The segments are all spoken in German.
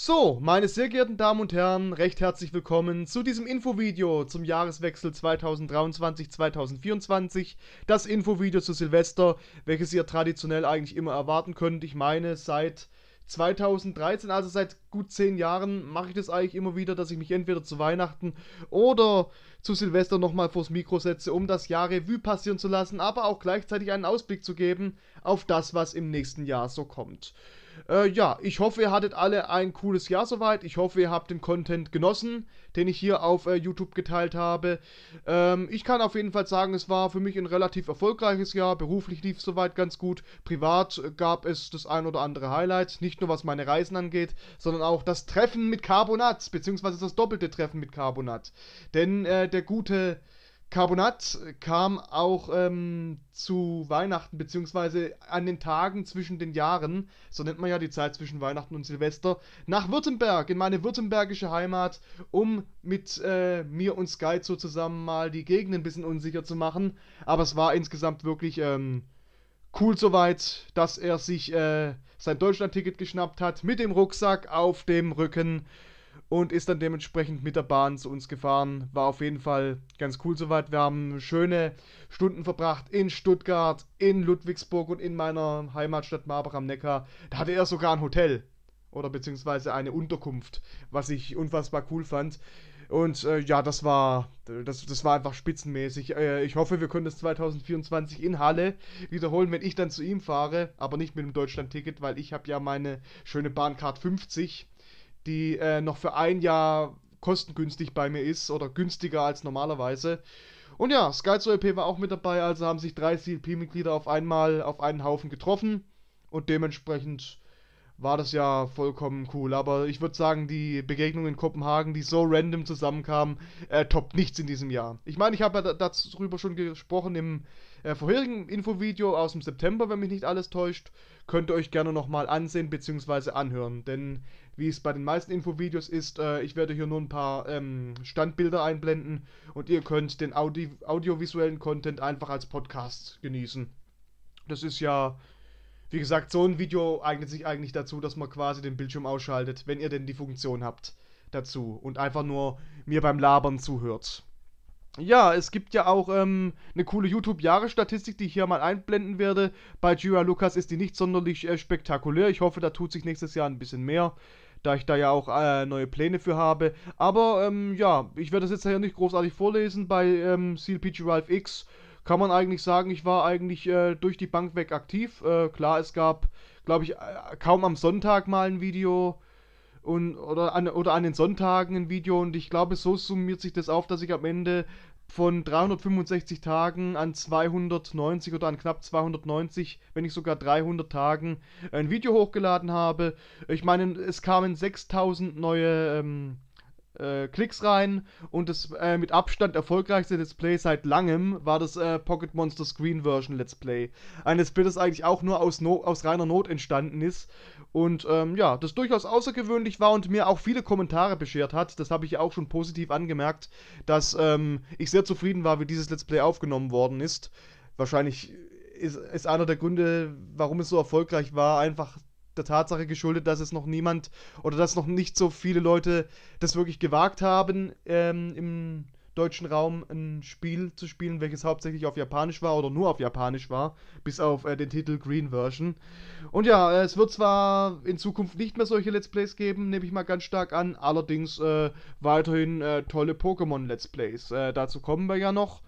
So, meine sehr geehrten Damen und Herren, recht herzlich willkommen zu diesem Infovideo zum Jahreswechsel 2023-2024. Das Infovideo zu Silvester, welches ihr traditionell eigentlich immer erwarten könnt. Ich meine, seit 2013, also seit gut zehn Jahren, mache ich das eigentlich immer wieder, dass ich mich entweder zu Weihnachten oder zu Silvester nochmal vors Mikro setze, um das Jahr Revue passieren zu lassen, aber auch gleichzeitig einen Ausblick zu geben auf das, was im nächsten Jahr so kommt. Äh, ja, ich hoffe, ihr hattet alle ein cooles Jahr soweit. Ich hoffe, ihr habt den Content genossen, den ich hier auf äh, YouTube geteilt habe. Ähm, ich kann auf jeden Fall sagen, es war für mich ein relativ erfolgreiches Jahr. Beruflich lief es soweit ganz gut. Privat äh, gab es das ein oder andere Highlight. Nicht nur was meine Reisen angeht, sondern auch das Treffen mit Carbonat, beziehungsweise das doppelte Treffen mit Carbonat. Denn äh, der gute... Carbonat kam auch ähm, zu Weihnachten, beziehungsweise an den Tagen zwischen den Jahren, so nennt man ja die Zeit zwischen Weihnachten und Silvester, nach Württemberg, in meine württembergische Heimat, um mit äh, mir und Sky so zusammen mal die Gegend ein bisschen unsicher zu machen. Aber es war insgesamt wirklich ähm, cool soweit, dass er sich äh, sein Deutschland-Ticket geschnappt hat, mit dem Rucksack auf dem Rücken und ist dann dementsprechend mit der Bahn zu uns gefahren. War auf jeden Fall ganz cool soweit. Wir haben schöne Stunden verbracht in Stuttgart, in Ludwigsburg und in meiner Heimatstadt Marbach am Neckar. Da hatte er sogar ein Hotel oder beziehungsweise eine Unterkunft, was ich unfassbar cool fand. Und äh, ja, das war das, das war einfach spitzenmäßig. Äh, ich hoffe, wir können das 2024 in Halle wiederholen, wenn ich dann zu ihm fahre, aber nicht mit dem Deutschland-Ticket, weil ich habe ja meine schöne Bahncard 50 die äh, noch für ein Jahr kostengünstig bei mir ist oder günstiger als normalerweise. Und ja, Skyzo LP war auch mit dabei, also haben sich drei CLP-Mitglieder auf einmal auf einen Haufen getroffen und dementsprechend war das ja vollkommen cool. Aber ich würde sagen, die Begegnung in Kopenhagen, die so random zusammenkam, äh, toppt nichts in diesem Jahr. Ich meine, ich habe ja darüber schon gesprochen im äh, vorherigen Infovideo aus dem September, wenn mich nicht alles täuscht. Könnt ihr euch gerne nochmal ansehen bzw. anhören, denn wie es bei den meisten Infovideos ist. Äh, ich werde hier nur ein paar ähm, Standbilder einblenden und ihr könnt den Audi audiovisuellen Content einfach als Podcast genießen. Das ist ja, wie gesagt, so ein Video eignet sich eigentlich dazu, dass man quasi den Bildschirm ausschaltet, wenn ihr denn die Funktion habt dazu und einfach nur mir beim Labern zuhört. Ja, es gibt ja auch ähm, eine coole YouTube-Jahresstatistik, die ich hier mal einblenden werde. Bei Jira Lucas ist die nicht sonderlich äh, spektakulär. Ich hoffe, da tut sich nächstes Jahr ein bisschen mehr da ich da ja auch äh, neue Pläne für habe. Aber ähm, ja, ich werde das jetzt hier nicht großartig vorlesen. Bei ähm, CLPG Ralph X kann man eigentlich sagen, ich war eigentlich äh, durch die Bank weg aktiv. Äh, klar, es gab, glaube ich, äh, kaum am Sonntag mal ein Video. Und, oder, an, oder an den Sonntagen ein Video und ich glaube, so summiert sich das auf, dass ich am Ende von 365 Tagen an 290 oder an knapp 290, wenn nicht sogar 300 Tagen ein Video hochgeladen habe. Ich meine, es kamen 6000 neue ähm, äh, Klicks rein und das äh, mit Abstand erfolgreichste Let's Play seit langem war das äh, Pocket Monster Screen Version Let's Play. Ein Let's Play, das eigentlich auch nur aus, no aus reiner Not entstanden ist und ähm, ja, das durchaus außergewöhnlich war und mir auch viele Kommentare beschert hat. Das habe ich auch schon positiv angemerkt, dass ähm, ich sehr zufrieden war, wie dieses Let's Play aufgenommen worden ist. Wahrscheinlich ist, ist einer der Gründe, warum es so erfolgreich war, einfach der Tatsache geschuldet, dass es noch niemand oder dass noch nicht so viele Leute das wirklich gewagt haben, ähm, im deutschen Raum ein Spiel zu spielen, welches hauptsächlich auf Japanisch war oder nur auf Japanisch war, bis auf äh, den Titel Green Version. Und ja, es wird zwar in Zukunft nicht mehr solche Let's Plays geben, nehme ich mal ganz stark an, allerdings äh, weiterhin äh, tolle Pokémon Let's Plays. Äh, dazu kommen wir ja noch.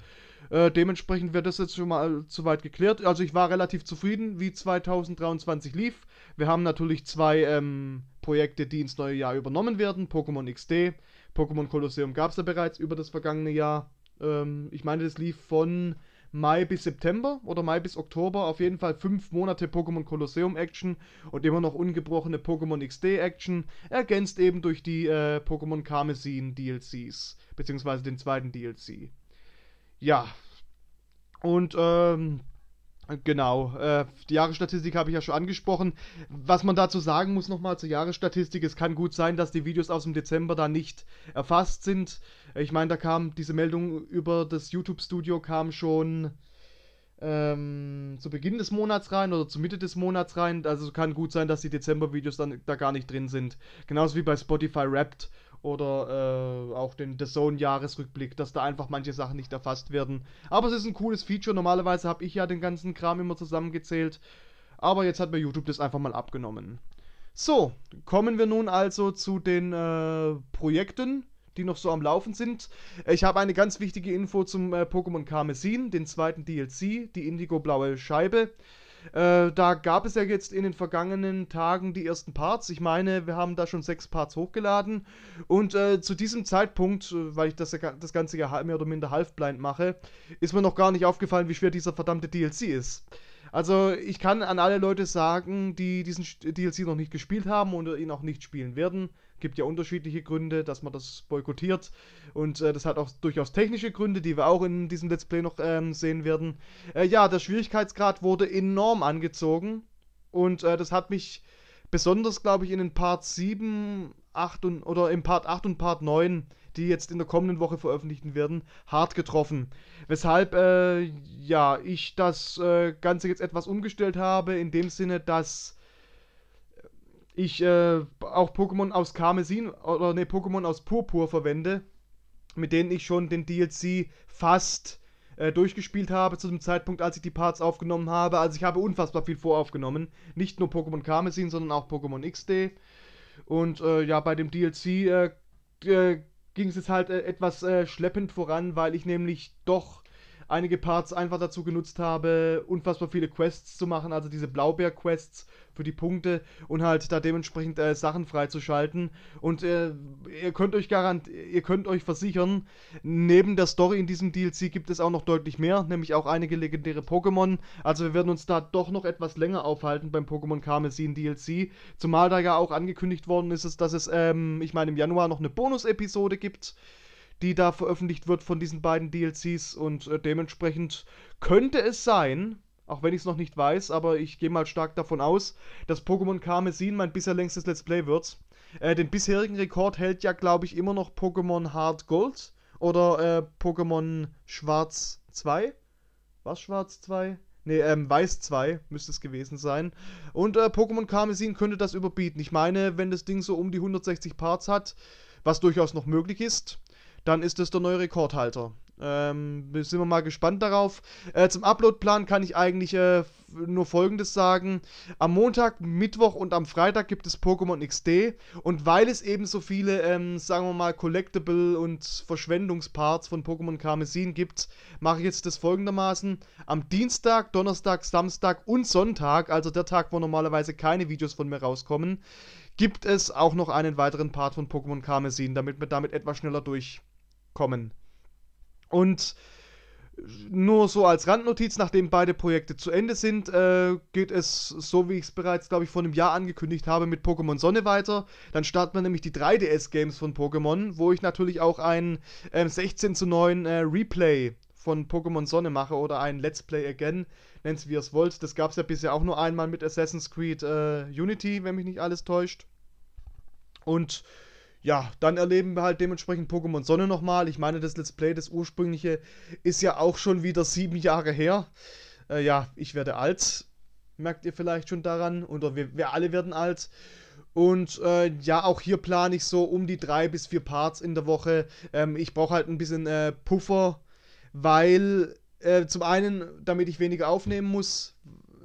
Äh, dementsprechend wird das jetzt schon mal zu weit geklärt. Also ich war relativ zufrieden, wie 2023 lief. Wir haben natürlich zwei ähm, Projekte, die ins neue Jahr übernommen werden. Pokémon XD, Pokémon Colosseum gab es ja bereits über das vergangene Jahr. Ähm, ich meine, das lief von Mai bis September oder Mai bis Oktober. Auf jeden Fall fünf Monate Pokémon Colosseum Action und immer noch ungebrochene Pokémon XD Action, ergänzt eben durch die äh, Pokémon Karmesin DLCs, beziehungsweise den zweiten DLC. Ja. Und ähm, Genau, äh, die Jahresstatistik habe ich ja schon angesprochen. Was man dazu sagen muss nochmal zur Jahresstatistik, es kann gut sein, dass die Videos aus dem Dezember da nicht erfasst sind. Ich meine, da kam diese Meldung über das YouTube-Studio kam schon ähm, zu Beginn des Monats rein oder zu Mitte des Monats rein. Also kann gut sein, dass die Dezember-Videos dann da gar nicht drin sind. Genauso wie bei Spotify Wrapped oder äh, auch den The Zone Jahresrückblick, dass da einfach manche Sachen nicht erfasst werden. Aber es ist ein cooles Feature. Normalerweise habe ich ja den ganzen Kram immer zusammengezählt. Aber jetzt hat mir YouTube das einfach mal abgenommen. So, kommen wir nun also zu den äh, Projekten, die noch so am Laufen sind. Ich habe eine ganz wichtige Info zum äh, Pokémon Karmesin, den zweiten DLC, die Indigo-blaue Scheibe. Äh, da gab es ja jetzt in den vergangenen Tagen die ersten Parts. Ich meine, wir haben da schon sechs Parts hochgeladen. Und äh, zu diesem Zeitpunkt, äh, weil ich das, das Ganze ja mehr oder minder half-blind mache, ist mir noch gar nicht aufgefallen, wie schwer dieser verdammte DLC ist. Also ich kann an alle Leute sagen, die diesen DLC noch nicht gespielt haben oder ihn auch nicht spielen werden, gibt ja unterschiedliche Gründe, dass man das boykottiert. Und äh, das hat auch durchaus technische Gründe, die wir auch in diesem Let's Play noch ähm, sehen werden. Äh, ja, der Schwierigkeitsgrad wurde enorm angezogen. Und äh, das hat mich Besonders, glaube ich, in den Part 7, 8 und, oder im Part 8 und Part 9, die jetzt in der kommenden Woche veröffentlicht werden, hart getroffen. Weshalb, äh, ja, ich das äh, Ganze jetzt etwas umgestellt habe, in dem Sinne, dass ich äh, auch Pokémon aus Karmesin oder ne, Pokémon aus Purpur verwende, mit denen ich schon den DLC fast äh, durchgespielt habe zu dem Zeitpunkt, als ich die Parts aufgenommen habe. Also ich habe unfassbar viel voraufgenommen. Nicht nur Pokémon Karmesin, sondern auch Pokémon XD. Und äh, ja, bei dem DLC äh, äh, ging es jetzt halt etwas schleppend voran, weil ich nämlich doch einige Parts einfach dazu genutzt habe, unfassbar viele Quests zu machen, also diese Blaubeer-Quests für die Punkte und halt da dementsprechend äh, Sachen freizuschalten. Und äh, ihr könnt euch garant ihr könnt euch versichern, neben der Story in diesem DLC gibt es auch noch deutlich mehr, nämlich auch einige legendäre Pokémon. Also wir werden uns da doch noch etwas länger aufhalten beim Pokémon Karmesin DLC. Zumal da ja auch angekündigt worden ist, dass es, ähm, ich meine, im Januar noch eine Bonus-Episode gibt die da veröffentlicht wird von diesen beiden DLCs und äh, dementsprechend könnte es sein, auch wenn ich es noch nicht weiß, aber ich gehe mal stark davon aus, dass Pokémon Karmesin mein bisher längstes Let's Play wird. Äh, den bisherigen Rekord hält ja, glaube ich, immer noch Pokémon Hard Gold oder äh, Pokémon Schwarz 2. Was Schwarz 2? Ne, ähm, Weiß 2 müsste es gewesen sein. Und äh, Pokémon Karmesin könnte das überbieten. Ich meine, wenn das Ding so um die 160 Parts hat, was durchaus noch möglich ist, dann ist das der neue Rekordhalter. Ähm, sind wir mal gespannt darauf. Äh, zum Uploadplan kann ich eigentlich äh, nur Folgendes sagen. Am Montag, Mittwoch und am Freitag gibt es Pokémon XD. Und weil es eben so viele, ähm, sagen wir mal, Collectible- und Verschwendungsparts von Pokémon Karmesin gibt, mache ich jetzt das folgendermaßen. Am Dienstag, Donnerstag, Samstag und Sonntag, also der Tag, wo normalerweise keine Videos von mir rauskommen, gibt es auch noch einen weiteren Part von Pokémon Karmesin, damit wir damit etwas schneller durch kommen. Und nur so als Randnotiz, nachdem beide Projekte zu Ende sind, äh, geht es, so wie ich es bereits, glaube ich, vor einem Jahr angekündigt habe, mit Pokémon Sonne weiter. Dann starten wir nämlich die 3DS-Games von Pokémon, wo ich natürlich auch ein äh, 16 zu 9 äh, Replay von Pokémon Sonne mache oder ein Let's Play Again, nennt es wie ihr es wollt. Das gab es ja bisher auch nur einmal mit Assassin's Creed äh, Unity, wenn mich nicht alles täuscht. Und ja, dann erleben wir halt dementsprechend Pokémon Sonne nochmal. Ich meine, das Let's Play, das ursprüngliche, ist ja auch schon wieder sieben Jahre her. Äh, ja, ich werde alt, merkt ihr vielleicht schon daran. Oder wir, wir alle werden alt. Und äh, ja, auch hier plane ich so um die drei bis vier Parts in der Woche. Ähm, ich brauche halt ein bisschen äh, Puffer, weil äh, zum einen, damit ich weniger aufnehmen muss.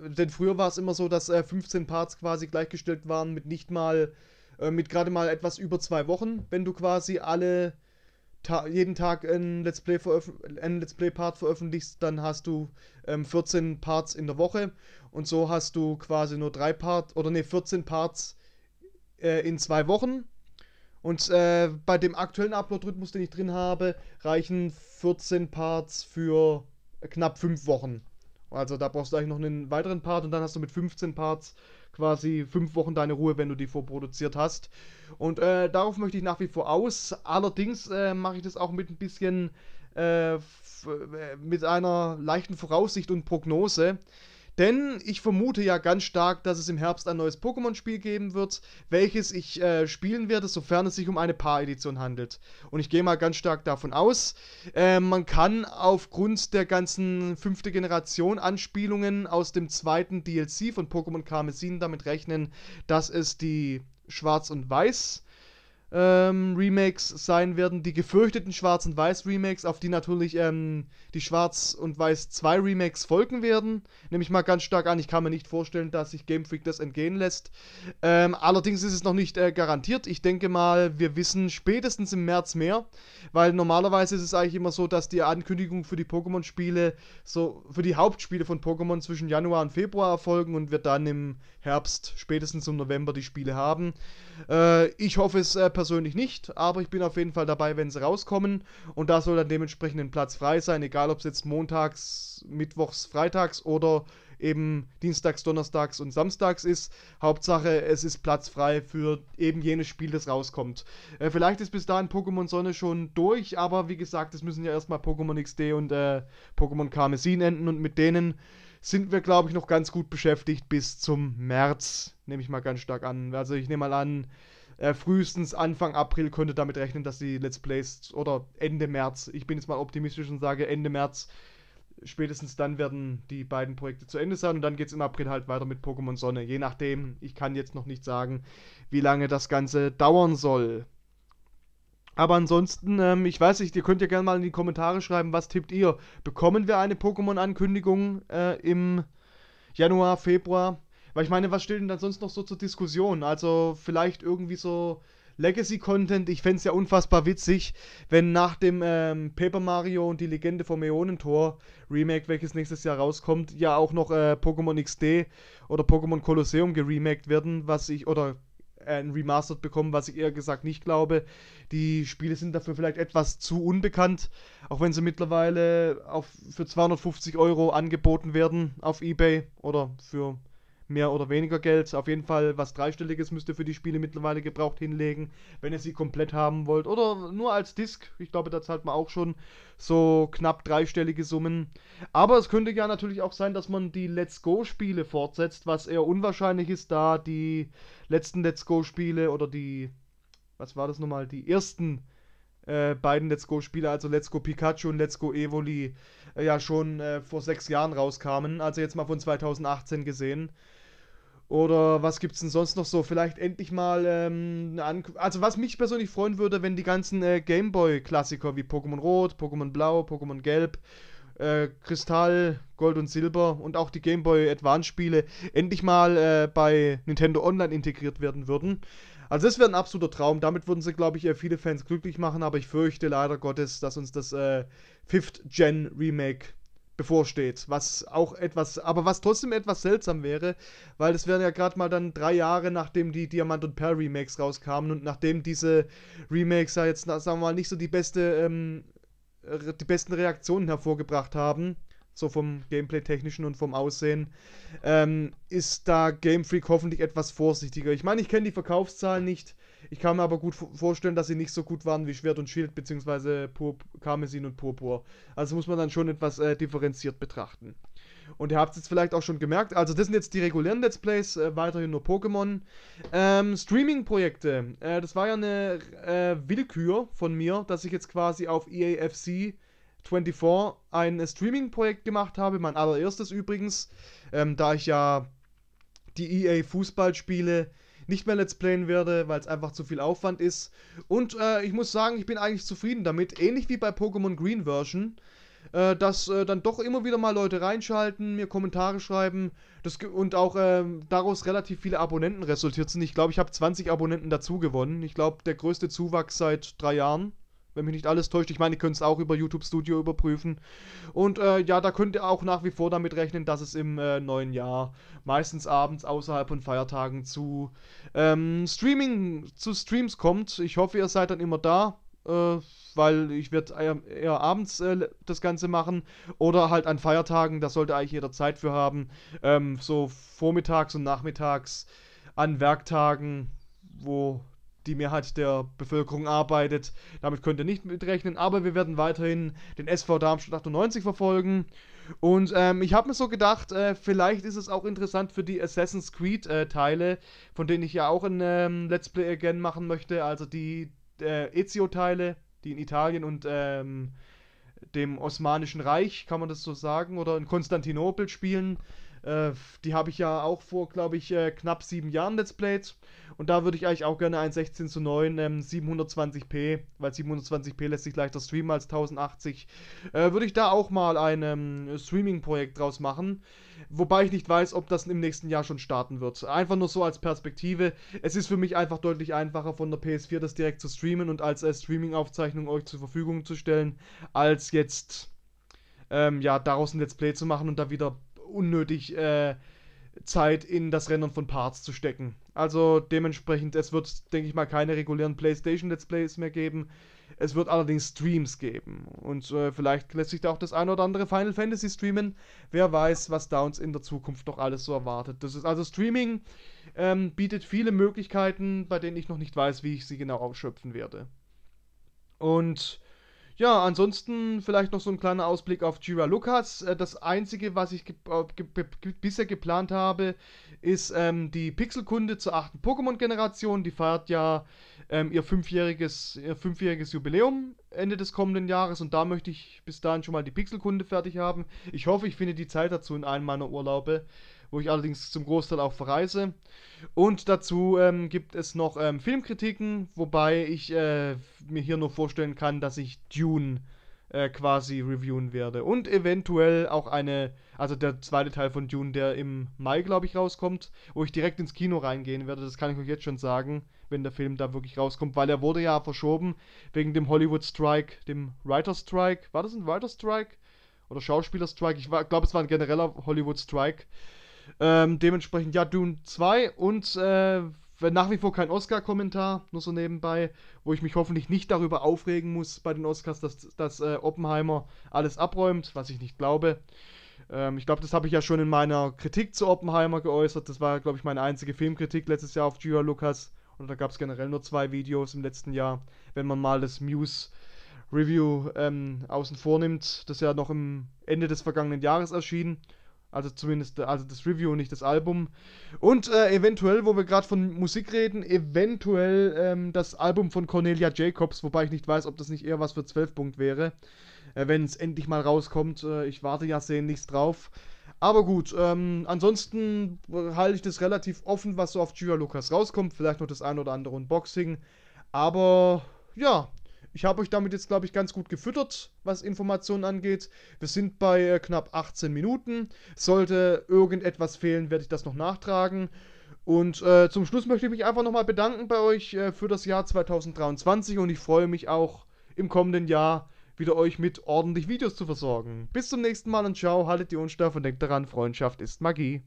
Denn früher war es immer so, dass 15 äh, Parts quasi gleichgestellt waren mit nicht mal äh, mit gerade mal etwas über zwei Wochen, wenn du quasi alle ta jeden Tag ein Let's Play einen Let's Play Part veröffentlichst, dann hast du ähm, 14 Parts in der Woche und so hast du quasi nur drei Parts oder ne 14 Parts äh, in zwei Wochen. Und äh, bei dem aktuellen Upload-Rhythmus, den ich drin habe, reichen 14 Parts für knapp fünf Wochen. Also da brauchst du eigentlich noch einen weiteren Part und dann hast du mit 15 Parts quasi fünf Wochen deine Ruhe, wenn du die vorproduziert hast. Und äh, darauf möchte ich nach wie vor aus. Allerdings äh, mache ich das auch mit ein bisschen, äh, äh mit einer leichten Voraussicht und Prognose. Denn ich vermute ja ganz stark, dass es im Herbst ein neues Pokémon-Spiel geben wird, welches ich äh, spielen werde, sofern es sich um eine Paar-Edition handelt. Und ich gehe mal ganz stark davon aus, äh, man kann aufgrund der ganzen fünfte Generation Anspielungen aus dem zweiten DLC von Pokémon Karmesin damit rechnen, dass es die Schwarz und Weiß ähm, Remakes sein werden, die gefürchteten Schwarz- und Weiß-Remakes, auf die natürlich ähm, die Schwarz- und Weiß-2-Remakes folgen werden. Nehme ich mal ganz stark an, ich kann mir nicht vorstellen, dass sich Game Freak das entgehen lässt. Ähm, allerdings ist es noch nicht äh, garantiert. Ich denke mal, wir wissen spätestens im März mehr, weil normalerweise ist es eigentlich immer so, dass die Ankündigung für die Pokémon-Spiele, so für die Hauptspiele von Pokémon zwischen Januar und Februar erfolgen und wir dann im Herbst, spätestens im November, die Spiele haben. Äh, ich hoffe, es äh, persönlich nicht, aber ich bin auf jeden Fall dabei, wenn sie rauskommen. Und da soll dann dementsprechend ein Platz frei sein, egal ob es jetzt montags, mittwochs, freitags oder eben dienstags, donnerstags und samstags ist. Hauptsache, es ist Platz frei für eben jenes Spiel, das rauskommt. Äh, vielleicht ist bis dahin Pokémon Sonne schon durch, aber wie gesagt, es müssen ja erstmal Pokémon XD und äh, Pokémon Karmesin enden und mit denen sind wir, glaube ich, noch ganz gut beschäftigt bis zum März, nehme ich mal ganz stark an. Also ich nehme mal an, äh, frühestens Anfang April könnte damit rechnen, dass die Let's Plays oder Ende März, ich bin jetzt mal optimistisch und sage Ende März, spätestens dann werden die beiden Projekte zu Ende sein und dann geht es im April halt weiter mit Pokémon Sonne. Je nachdem, ich kann jetzt noch nicht sagen, wie lange das Ganze dauern soll. Aber ansonsten, ähm, ich weiß nicht, ihr könnt ja gerne mal in die Kommentare schreiben, was tippt ihr? Bekommen wir eine Pokémon-Ankündigung äh, im Januar, Februar? Weil ich meine, was steht denn dann sonst noch so zur Diskussion? Also vielleicht irgendwie so Legacy-Content. Ich fände es ja unfassbar witzig, wenn nach dem ähm, Paper Mario und die Legende vom Äonentor Remake, welches nächstes Jahr rauskommt, ja auch noch äh, Pokémon XD oder Pokémon Colosseum geremaked werden, was ich, oder äh, ein Remastered bekommen, was ich eher gesagt nicht glaube. Die Spiele sind dafür vielleicht etwas zu unbekannt, auch wenn sie mittlerweile auf, für 250 Euro angeboten werden auf Ebay oder für mehr oder weniger Geld. Auf jeden Fall was Dreistelliges müsst ihr für die Spiele mittlerweile gebraucht hinlegen, wenn ihr sie komplett haben wollt. Oder nur als Disc. Ich glaube, da zahlt man auch schon so knapp dreistellige Summen. Aber es könnte ja natürlich auch sein, dass man die Let's Go-Spiele fortsetzt, was eher unwahrscheinlich ist, da die letzten Let's Go-Spiele oder die. Was war das nochmal? Die ersten äh, beiden Let's Go-Spiele, also Let's Go Pikachu und Let's Go Evoli, äh, ja schon äh, vor sechs Jahren rauskamen. Also jetzt mal von 2018 gesehen. Oder was gibt's denn sonst noch so? Vielleicht endlich mal ähm, Also was mich persönlich freuen würde, wenn die ganzen äh, Gameboy-Klassiker wie Pokémon Rot, Pokémon Blau, Pokémon Gelb, äh, Kristall, Gold und Silber und auch die Gameboy Advance-Spiele endlich mal äh, bei Nintendo Online integriert werden würden. Also das wäre ein absoluter Traum. Damit würden sie, glaube ich, äh, viele Fans glücklich machen, aber ich fürchte leider Gottes, dass uns das äh, Fifth Gen Remake bevorsteht, was auch etwas, aber was trotzdem etwas seltsam wäre, weil das wären ja gerade mal dann drei Jahre, nachdem die Diamant und Pearl Remakes rauskamen und nachdem diese Remakes ja jetzt, sagen wir mal, nicht so die beste, ähm, äh, die besten Reaktionen hervorgebracht haben, so vom Gameplay-technischen und vom Aussehen, ähm, ist da Game Freak hoffentlich etwas vorsichtiger. Ich meine, ich kenne die Verkaufszahlen nicht, ich kann mir aber gut vorstellen, dass sie nicht so gut waren wie Schwert und Schild, beziehungsweise Pur Karmesin und Purpur. Also muss man dann schon etwas äh, differenziert betrachten. Und ihr habt es jetzt vielleicht auch schon gemerkt. Also, das sind jetzt die regulären Let's Plays, äh, weiterhin nur Pokémon. Ähm, Streaming-Projekte. Äh, das war ja eine äh, Willkür von mir, dass ich jetzt quasi auf EAFC 24 ein äh, Streaming-Projekt gemacht habe. Mein allererstes übrigens, ähm, da ich ja die EA-Fußballspiele nicht mehr Let's Playen werde, weil es einfach zu viel Aufwand ist. Und äh, ich muss sagen, ich bin eigentlich zufrieden damit. Ähnlich wie bei Pokémon Green Version äh, dass äh, dann doch immer wieder mal Leute reinschalten, mir Kommentare schreiben das, und auch äh, daraus relativ viele Abonnenten resultiert sind. Ich glaube, ich habe 20 Abonnenten dazu gewonnen. Ich glaube, der größte Zuwachs seit drei Jahren wenn mich nicht alles täuscht. Ich meine, ihr könnt es auch über YouTube Studio überprüfen. Und äh, ja, da könnt ihr auch nach wie vor damit rechnen, dass es im äh, neuen Jahr meistens abends außerhalb von Feiertagen zu ähm, Streaming, zu Streams kommt. Ich hoffe, ihr seid dann immer da. Äh, weil ich werde eher abends äh, das Ganze machen oder halt an Feiertagen, da sollte eigentlich jeder Zeit für haben, ähm, so vormittags und nachmittags an Werktagen, wo die Mehrheit der Bevölkerung arbeitet. Damit könnt ihr nicht mitrechnen, aber wir werden weiterhin den SV Darmstadt 98 verfolgen. Und ähm, ich habe mir so gedacht, äh, vielleicht ist es auch interessant für die Assassin's Creed-Teile, äh, von denen ich ja auch ein ähm, Let's Play Again machen möchte, also die äh, Ezio-Teile, die in Italien und ähm, dem Osmanischen Reich, kann man das so sagen, oder in Konstantinopel spielen. Äh, die habe ich ja auch vor, glaube ich, äh, knapp sieben Jahren Let's Played. Und da würde ich eigentlich auch gerne ein 16 zu 9 ähm, 720p, weil 720p lässt sich leichter streamen als 1080. Äh, würde ich da auch mal ein ähm, Streaming-Projekt draus machen. Wobei ich nicht weiß, ob das im nächsten Jahr schon starten wird. Einfach nur so als Perspektive. Es ist für mich einfach deutlich einfacher, von der PS4 das direkt zu streamen und als äh, Streaming-Aufzeichnung euch zur Verfügung zu stellen, als jetzt ähm, ja, daraus ein Let's Play zu machen und da wieder unnötig äh, Zeit in das Rendern von Parts zu stecken. Also dementsprechend, es wird, denke ich mal, keine regulären PlayStation Let's Plays mehr geben. Es wird allerdings Streams geben. Und äh, vielleicht lässt sich da auch das ein oder andere Final Fantasy streamen. Wer weiß, was da uns in der Zukunft noch alles so erwartet. Das ist also Streaming ähm, bietet viele Möglichkeiten, bei denen ich noch nicht weiß, wie ich sie genau ausschöpfen werde. Und ja, ansonsten vielleicht noch so ein kleiner Ausblick auf Jira Lucas. Äh, das einzige, was ich ge äh, ge ge bisher geplant habe, ist ähm, die Pixelkunde zur achten Pokémon-Generation. Die feiert ja ähm, ihr, fünfjähriges, ihr fünfjähriges Jubiläum Ende des kommenden Jahres und da möchte ich bis dahin schon mal die Pixelkunde fertig haben. Ich hoffe, ich finde die Zeit dazu in einem meiner Urlaube wo ich allerdings zum Großteil auch verreise. Und dazu ähm, gibt es noch ähm, Filmkritiken, wobei ich äh, mir hier nur vorstellen kann, dass ich Dune äh, quasi reviewen werde. Und eventuell auch eine, also der zweite Teil von Dune, der im Mai, glaube ich, rauskommt, wo ich direkt ins Kino reingehen werde. Das kann ich euch jetzt schon sagen, wenn der Film da wirklich rauskommt, weil er wurde ja verschoben wegen dem Hollywood Strike, dem Writer Strike. War das ein Writer Strike? Oder Schauspieler Strike? Ich glaube, es war ein genereller Hollywood Strike. Ähm, dementsprechend, ja, Dune 2 und äh, nach wie vor kein Oscar-Kommentar, nur so nebenbei, wo ich mich hoffentlich nicht darüber aufregen muss bei den Oscars, dass, dass äh, Oppenheimer alles abräumt, was ich nicht glaube. Ähm, ich glaube, das habe ich ja schon in meiner Kritik zu Oppenheimer geäußert. Das war, glaube ich, meine einzige Filmkritik letztes Jahr auf Gia Lucas. Und da gab es generell nur zwei Videos im letzten Jahr, wenn man mal das Muse Review ähm, außen vor nimmt, das ja noch im Ende des vergangenen Jahres erschien. Also zumindest äh, also das Review, nicht das Album. Und äh, eventuell, wo wir gerade von Musik reden, eventuell ähm, das Album von Cornelia Jacobs, wobei ich nicht weiß, ob das nicht eher was für 12 Punkt wäre, äh, wenn es endlich mal rauskommt. Äh, ich warte ja sehnlichst drauf. Aber gut, ähm, ansonsten halte ich das relativ offen, was so auf Gia Lucas rauskommt. Vielleicht noch das ein oder andere Unboxing. Aber ja, ich habe euch damit jetzt, glaube ich, ganz gut gefüttert, was Informationen angeht. Wir sind bei äh, knapp 18 Minuten. Sollte irgendetwas fehlen, werde ich das noch nachtragen. Und äh, zum Schluss möchte ich mich einfach nochmal bedanken bei euch äh, für das Jahr 2023 und ich freue mich auch im kommenden Jahr wieder euch mit ordentlich Videos zu versorgen. Bis zum nächsten Mal und ciao, haltet die Unstaff und denkt daran, Freundschaft ist Magie.